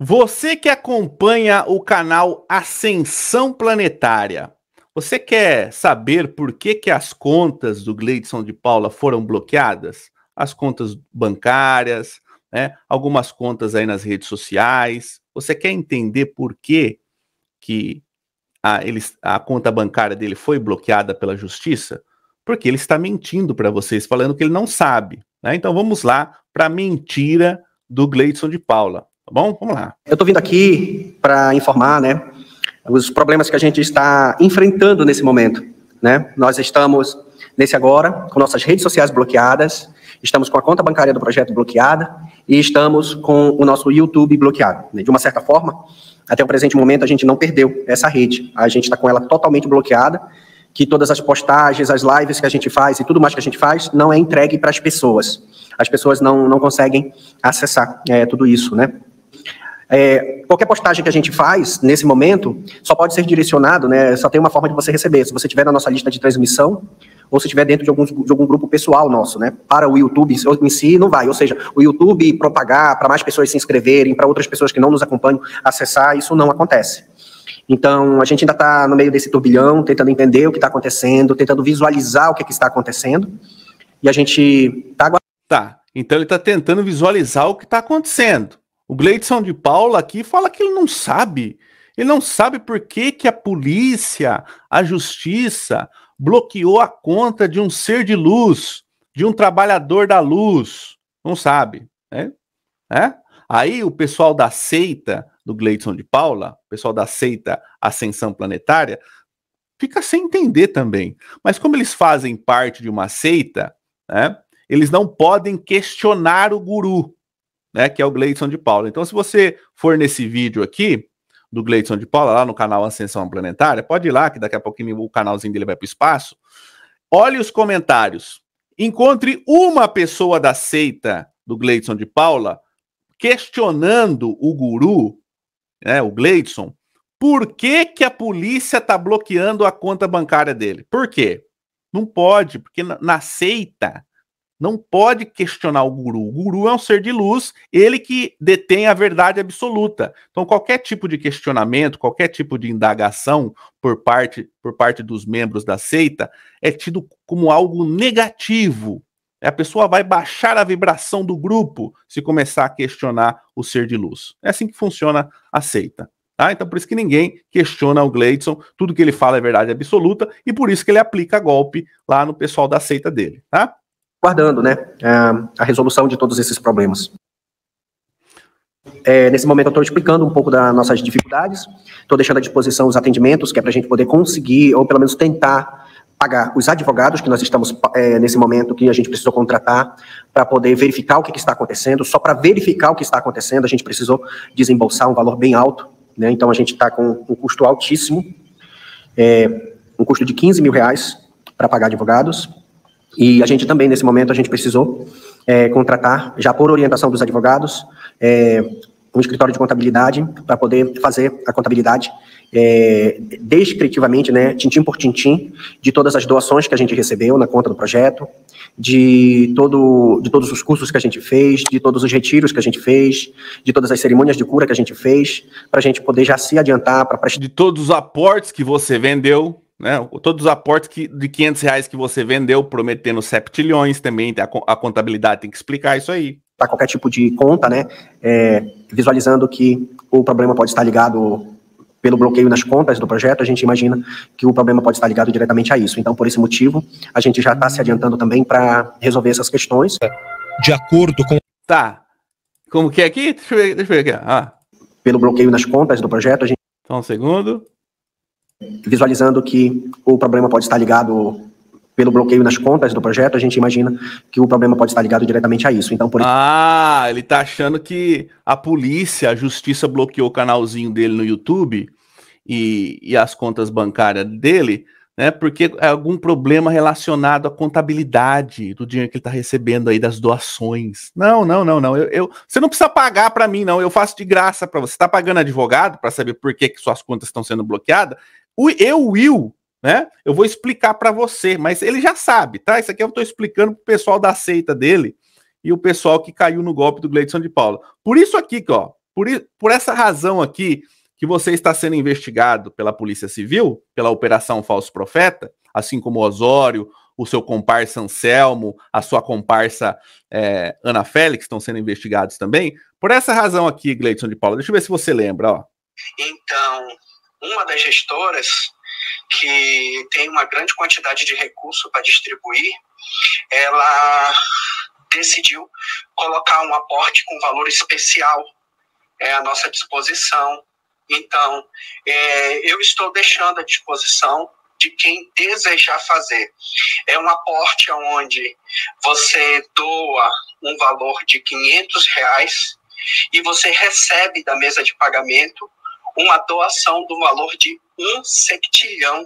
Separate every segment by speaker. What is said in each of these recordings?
Speaker 1: Você que acompanha o canal Ascensão Planetária, você quer saber por que, que as contas do Gleidson de Paula foram bloqueadas? As contas bancárias, né? algumas contas aí nas redes sociais. Você quer entender por que, que a, ele, a conta bancária dele foi bloqueada pela justiça? Porque ele está mentindo para vocês, falando que ele não sabe. Né? Então vamos lá para a mentira do Gleidson de Paula. Tá bom? Vamos lá.
Speaker 2: Eu estou vindo aqui para informar, né, os problemas que a gente está enfrentando nesse momento, né? Nós estamos nesse agora com nossas redes sociais bloqueadas, estamos com a conta bancária do projeto bloqueada e estamos com o nosso YouTube bloqueado. Né. De uma certa forma, até o presente momento a gente não perdeu essa rede, a gente está com ela totalmente bloqueada que todas as postagens, as lives que a gente faz e tudo mais que a gente faz não é entregue para as pessoas. As pessoas não, não conseguem acessar é, tudo isso, né? É, qualquer postagem que a gente faz nesse momento só pode ser direcionado, né? Só tem uma forma de você receber. Se você tiver na nossa lista de transmissão ou se estiver dentro de algum, de algum grupo pessoal nosso, né? Para o YouTube em si não vai. Ou seja, o YouTube propagar para mais pessoas se inscreverem, para outras pessoas que não nos acompanham acessar, isso não acontece. Então, a gente ainda está no meio desse turbilhão, tentando entender o que está acontecendo, tentando visualizar o que, é que está acontecendo. E a gente está aguardando. Tá. Então, ele está tentando visualizar o que está acontecendo. O Gleidson de Paula
Speaker 1: aqui fala que ele não sabe. Ele não sabe por que, que a polícia, a justiça, bloqueou a conta de um ser de luz, de um trabalhador da luz. Não sabe. Né? É? Aí o pessoal da seita do Gleidson de Paula, o pessoal da seita Ascensão Planetária, fica sem entender também. Mas como eles fazem parte de uma seita, né, eles não podem questionar o guru né, que é o Gleidson de Paula. Então, se você for nesse vídeo aqui, do Gleidson de Paula, lá no canal Ascensão Planetária, pode ir lá, que daqui a pouquinho o canalzinho dele vai para o espaço. Olhe os comentários. Encontre uma pessoa da seita do Gleidson de Paula questionando o guru, né, o Gleidson, por que, que a polícia está bloqueando a conta bancária dele? Por quê? Não pode, porque na, na seita não pode questionar o guru. O guru é um ser de luz, ele que detém a verdade absoluta. Então, qualquer tipo de questionamento, qualquer tipo de indagação por parte, por parte dos membros da seita é tido como algo negativo. A pessoa vai baixar a vibração do grupo se começar a questionar o ser de luz. É assim que funciona a seita. Tá? Então, por isso que ninguém questiona o Gleidson, tudo que ele fala é verdade
Speaker 2: absoluta, e por isso que ele aplica golpe lá no pessoal da seita dele. Tá? guardando né, a resolução de todos esses problemas. É, nesse momento eu estou explicando um pouco das nossas dificuldades, estou deixando à disposição os atendimentos, que é para a gente poder conseguir, ou pelo menos tentar pagar os advogados que nós estamos é, nesse momento que a gente precisou contratar para poder verificar o que, que está acontecendo. Só para verificar o que está acontecendo, a gente precisou desembolsar um valor bem alto. Né? Então a gente está com um custo altíssimo, é, um custo de 15 mil reais para pagar advogados. E a gente também, nesse momento, a gente precisou é, contratar, já por orientação dos advogados, é, um escritório de contabilidade para poder fazer a contabilidade é, descritivamente, né, tintim por tintim, de todas as doações que a gente recebeu na conta do projeto, de, todo, de todos os cursos que a gente fez, de todos os retiros que a gente fez, de todas as cerimônias de cura que a gente fez, para a gente poder já se adiantar. para prestar. De todos os
Speaker 1: aportes que você vendeu, né? Todos os aportes que, de 500 reais que você vendeu, prometendo septilhões também, a, a
Speaker 2: contabilidade tem que explicar isso aí. Para qualquer tipo de conta, né? É, visualizando que o problema pode estar ligado pelo bloqueio nas contas do projeto, a gente imagina que o problema pode estar ligado diretamente a isso. Então, por esse motivo, a gente já está se adiantando também para resolver essas questões. De acordo com. Tá. Como que é aqui? Deixa eu ver, deixa eu ver aqui. Ah. Pelo bloqueio nas contas do projeto, a gente. Só um segundo visualizando que o problema pode estar ligado pelo bloqueio nas contas do projeto, a gente imagina que o problema pode estar ligado diretamente a isso. Então, por
Speaker 1: Ah, ele está achando que a polícia, a justiça bloqueou o canalzinho dele no YouTube e, e as contas bancárias dele, né? Porque é algum problema relacionado à contabilidade do dinheiro que ele está recebendo aí das doações. Não, não, não, não. Eu, eu você não precisa pagar para mim, não. Eu faço de graça para você. Está pagando advogado para saber por que, que suas contas estão sendo bloqueadas? O eu, Will, né? Eu vou explicar para você, mas ele já sabe, tá? Isso aqui eu estou explicando para o pessoal da seita dele e o pessoal que caiu no golpe do Gleidson de Paula. Por isso aqui, ó, por, por essa razão aqui que você está sendo investigado pela Polícia Civil, pela Operação Falso Profeta, assim como Osório, o seu comparsa Anselmo, a sua comparsa é, Ana Félix estão sendo investigados também. Por essa razão aqui, Gleidson de Paula, deixa eu ver se você lembra, ó.
Speaker 2: Então, uma das gestoras que tem uma grande quantidade de recurso para distribuir, ela decidiu colocar um aporte com valor especial é, à nossa disposição. Então, é, eu estou deixando à disposição de quem desejar fazer. É um aporte onde você doa um valor de 500 reais e você recebe da mesa de pagamento uma doação do valor de um sectilhão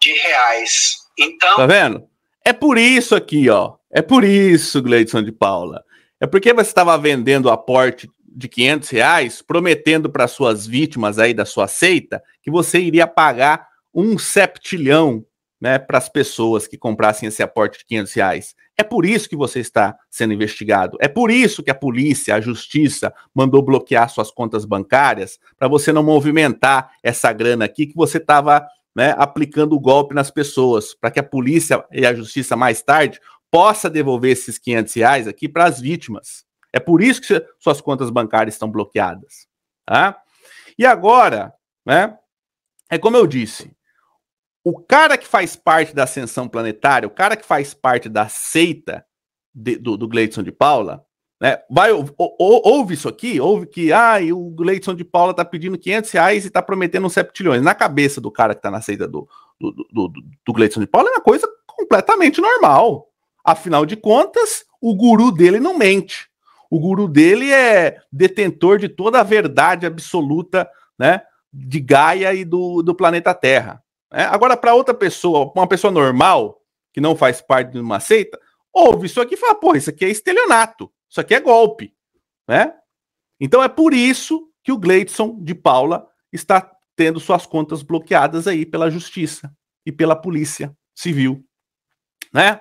Speaker 2: de reais. Então. Tá
Speaker 1: vendo? É por isso aqui, ó. É por isso, Gleidson de Paula. É porque você estava vendendo o aporte de 500 reais, prometendo para suas vítimas aí da sua seita que você iria pagar um septilhão né, para as pessoas que comprassem esse aporte de 500 reais. É por isso que você está sendo investigado. É por isso que a polícia, a justiça, mandou bloquear suas contas bancárias para você não movimentar essa grana aqui que você estava né, aplicando o golpe nas pessoas, para que a polícia e a justiça mais tarde possa devolver esses 500 reais aqui para as vítimas. É por isso que suas contas bancárias estão bloqueadas. Tá? E agora, né, é como eu disse, o cara que faz parte da ascensão planetária, o cara que faz parte da seita de, do, do Gleidson de Paula, né, vai, ou, ou, ouve isso aqui, ouve que ah, o Gleidson de Paula tá pedindo 500 reais e tá prometendo uns septilhões Na cabeça do cara que tá na seita do, do, do, do, do Gleidson de Paula é uma coisa completamente normal. Afinal de contas, o guru dele não mente. O guru dele é detentor de toda a verdade absoluta, né? De Gaia e do, do planeta Terra. É, agora, para outra pessoa, uma pessoa normal, que não faz parte de uma seita, ouve isso aqui e fala, pô, isso aqui é estelionato, isso aqui é golpe, né? Então é por isso que o Gleidson de Paula está tendo suas contas bloqueadas aí pela justiça e pela polícia civil, né?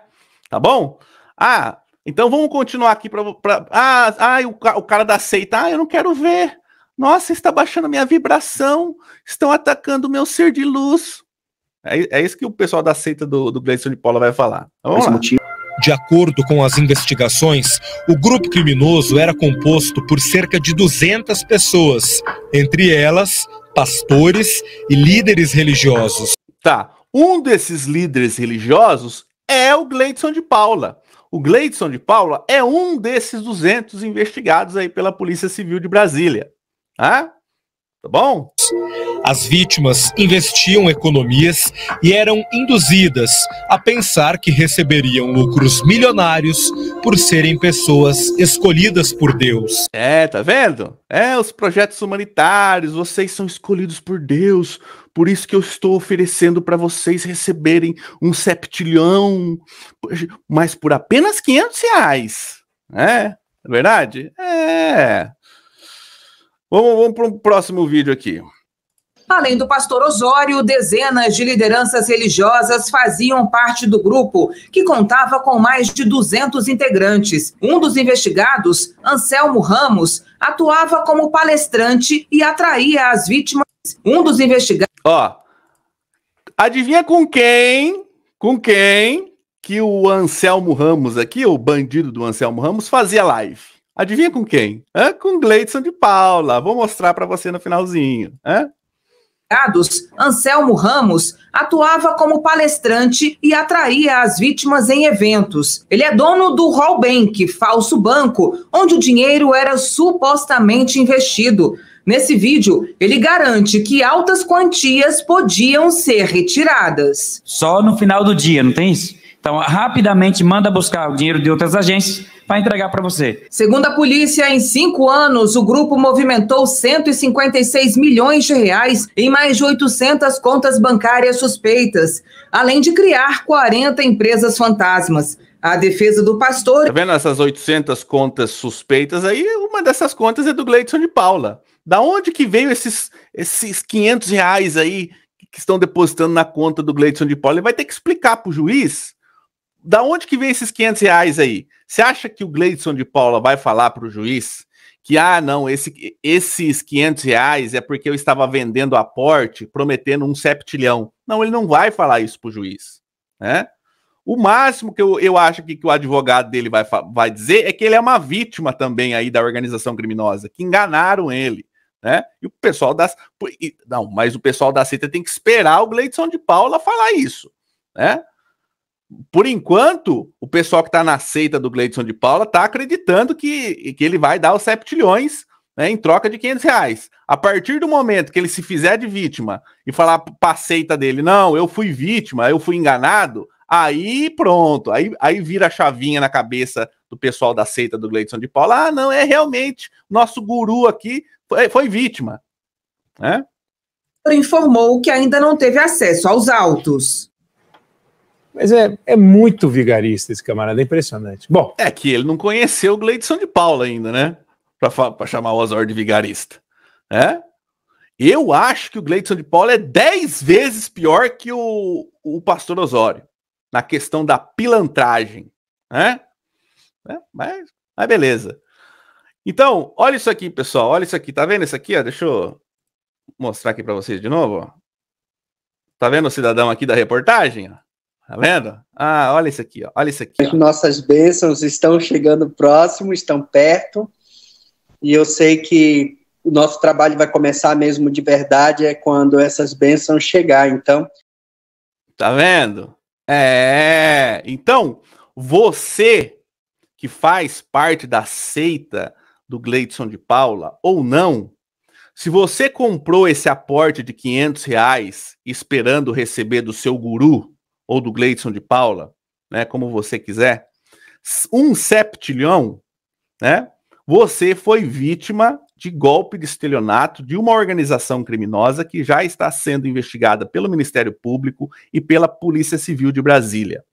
Speaker 1: Tá bom? Ah, então vamos continuar aqui para... Ah, ah o, o cara da seita, ah, eu não quero ver. Nossa, está baixando minha vibração, estão atacando meu ser de luz. É, é isso que o pessoal da seita do, do Gleison de Paula vai falar. Então, vamos lá. De acordo com as investigações, o grupo criminoso era composto por cerca de 200 pessoas, entre elas pastores e líderes religiosos. Tá, um desses líderes religiosos é o Gleidson de Paula. O Gleidson de Paula é um desses 200 investigados aí pela Polícia Civil de Brasília. Tá? Tá bom? As vítimas investiam economias e eram induzidas a pensar que receberiam lucros milionários por serem pessoas escolhidas por Deus. É, tá vendo? É, os projetos humanitários, vocês são escolhidos por Deus, por isso que eu estou oferecendo para vocês receberem um septilhão, mas por apenas 500 reais. É, é verdade? É. Vamos, vamos para um próximo vídeo aqui.
Speaker 3: Além do pastor Osório, dezenas de lideranças religiosas faziam parte do grupo, que contava com mais de 200 integrantes. Um dos investigados, Anselmo Ramos, atuava como palestrante e atraía as vítimas. Um dos investigados. Ó, adivinha com
Speaker 1: quem? Com quem que o Anselmo Ramos aqui, o bandido do Anselmo Ramos, fazia live? Adivinha com quem? Hã? Com Gleidson de Paula. Vou mostrar para
Speaker 3: você no finalzinho. Hã? Anselmo Ramos atuava como palestrante e atraía as vítimas em eventos. Ele é dono do Hall Bank, falso banco, onde o dinheiro era supostamente investido. Nesse vídeo, ele garante que altas quantias podiam ser retiradas.
Speaker 2: Só no final do dia, não tem isso? Então, rapidamente manda buscar o dinheiro de outras agências para entregar para você.
Speaker 3: Segundo a polícia, em cinco anos, o grupo movimentou 156 milhões de reais em mais de 800 contas bancárias suspeitas, além de criar 40 empresas fantasmas. A defesa do pastor.
Speaker 1: Tá vendo essas 800 contas suspeitas aí? Uma dessas contas é do Gleidson de Paula. Da onde que veio esses, esses 500 reais aí que estão depositando na conta do Gleidson de Paula? Ele vai ter que explicar para o juiz da onde que vem esses 500 reais aí? Você acha que o Gleidson de Paula vai falar para o juiz que, ah, não, esse, esses 500 reais é porque eu estava vendendo aporte, prometendo um septilhão? Não, ele não vai falar isso para o juiz, né? O máximo que eu, eu acho que, que o advogado dele vai, vai dizer é que ele é uma vítima também aí da organização criminosa, que enganaram ele, né? E o pessoal das... Não, mas o pessoal da seita tem que esperar o Gleidson de Paula falar isso, né? por enquanto, o pessoal que está na seita do Gleidson de Paula está acreditando que, que ele vai dar os 7 trilhões né, em troca de 500 reais. A partir do momento que ele se fizer de vítima e falar para a seita dele, não, eu fui vítima, eu fui enganado, aí pronto, aí, aí vira a chavinha na cabeça do pessoal da seita do Gleidson de Paula, ah, não, é realmente, nosso guru aqui foi, foi vítima.
Speaker 3: Né? Informou que ainda não teve acesso aos autos. Mas é, é muito vigarista esse camarada, é impressionante. Bom.
Speaker 1: É que ele não conheceu o Gleidson de Paula ainda, né? Para chamar o Osório de vigarista. Né? Eu acho que o Gleidson de Paula é 10 vezes pior que o, o pastor Osório na questão da pilantragem. Né? É, mas, mas beleza. Então, olha isso aqui, pessoal. Olha isso aqui. Tá vendo isso aqui? Ó? Deixa eu mostrar aqui para vocês de novo. Ó. Tá vendo o cidadão aqui da
Speaker 2: reportagem? Ó? Tá vendo? Ah, olha isso aqui, ó. olha isso aqui. As ó. nossas bênçãos estão chegando próximo, estão perto. E eu sei que o nosso trabalho vai começar mesmo de verdade é quando essas bênçãos chegar, então. Tá
Speaker 1: vendo? É. Então, você que faz parte da seita do Gleidson de Paula ou não, se você comprou esse aporte de 500 reais esperando receber do seu guru, ou do Gleidson de Paula, né, como você quiser, um septilhão, né, você foi vítima de golpe de estelionato de uma organização criminosa que já está sendo investigada pelo Ministério Público e pela Polícia Civil de Brasília.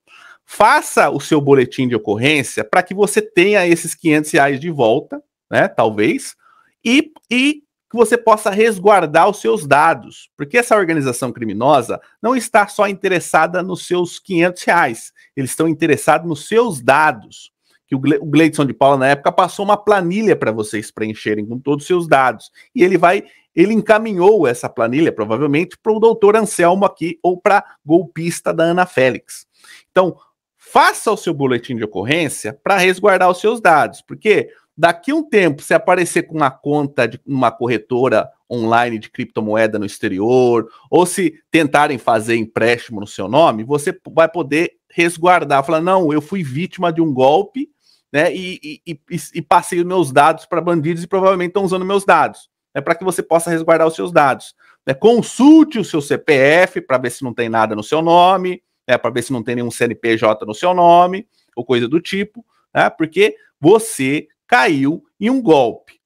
Speaker 1: Faça o seu boletim de ocorrência para que você tenha esses 500 reais de volta, né, talvez, e, e que você possa resguardar os seus dados, porque essa organização criminosa não está só interessada nos seus 500 reais, eles estão interessados nos seus dados. Que o Gleidson de Paula, na época, passou uma planilha para vocês preencherem com todos os seus dados. E ele vai, ele encaminhou essa planilha, provavelmente, para o doutor Anselmo aqui ou para golpista da Ana Félix. Então, faça o seu boletim de ocorrência para resguardar os seus dados, porque Daqui a um tempo, se aparecer com uma conta de uma corretora online de criptomoeda no exterior, ou se tentarem fazer empréstimo no seu nome, você vai poder resguardar, falar: não, eu fui vítima de um golpe, né? E, e, e, e passei os meus dados para bandidos e provavelmente estão usando meus dados. É né, para que você possa resguardar os seus dados. Né? Consulte o seu CPF para ver se não tem nada no seu nome, né? para ver se não tem nenhum CNPJ no seu nome, ou coisa do tipo, né? porque você caiu em um golpe.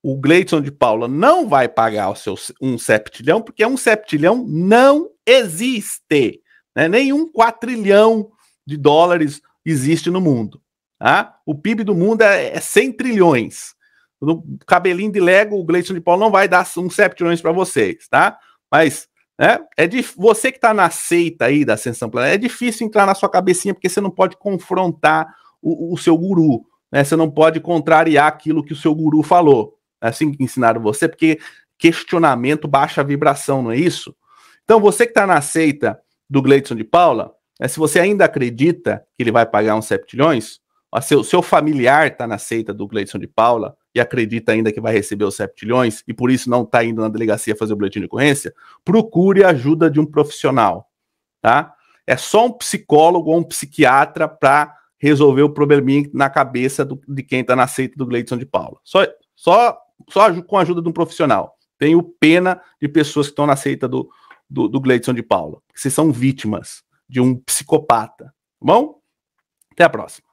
Speaker 1: O Gleison de Paula não vai pagar o seu um septilhão, porque um septilhão não existe. Né? Nenhum quatrilhão de dólares existe no mundo. Tá? O PIB do mundo é, é 100 trilhões. No cabelinho de Lego, o Gleison de Paula não vai dar um septilhões para vocês, tá? Mas né, é de, você que está na seita aí da ascensão planetária, é difícil entrar na sua cabecinha porque você não pode confrontar o, o seu guru né? Você não pode contrariar aquilo que o seu guru falou. É assim que ensinaram você, porque questionamento baixa a vibração, não é isso? Então, você que está na seita do Gleidson de Paula, né, se você ainda acredita que ele vai pagar uns septilhões, o seu, seu familiar está na seita do Gleidson de Paula e acredita ainda que vai receber os septilhões e por isso não está indo na delegacia fazer o boletim de ocorrência, procure a ajuda de um profissional, tá? É só um psicólogo ou um psiquiatra para resolver o probleminha na cabeça do, de quem está na seita do Gleidson de Paula. Só, só, só com a ajuda de um profissional. Tenho pena de pessoas que estão na seita do, do, do Gleidson de Paula. Vocês são vítimas de um psicopata. Tá bom? Até a próxima.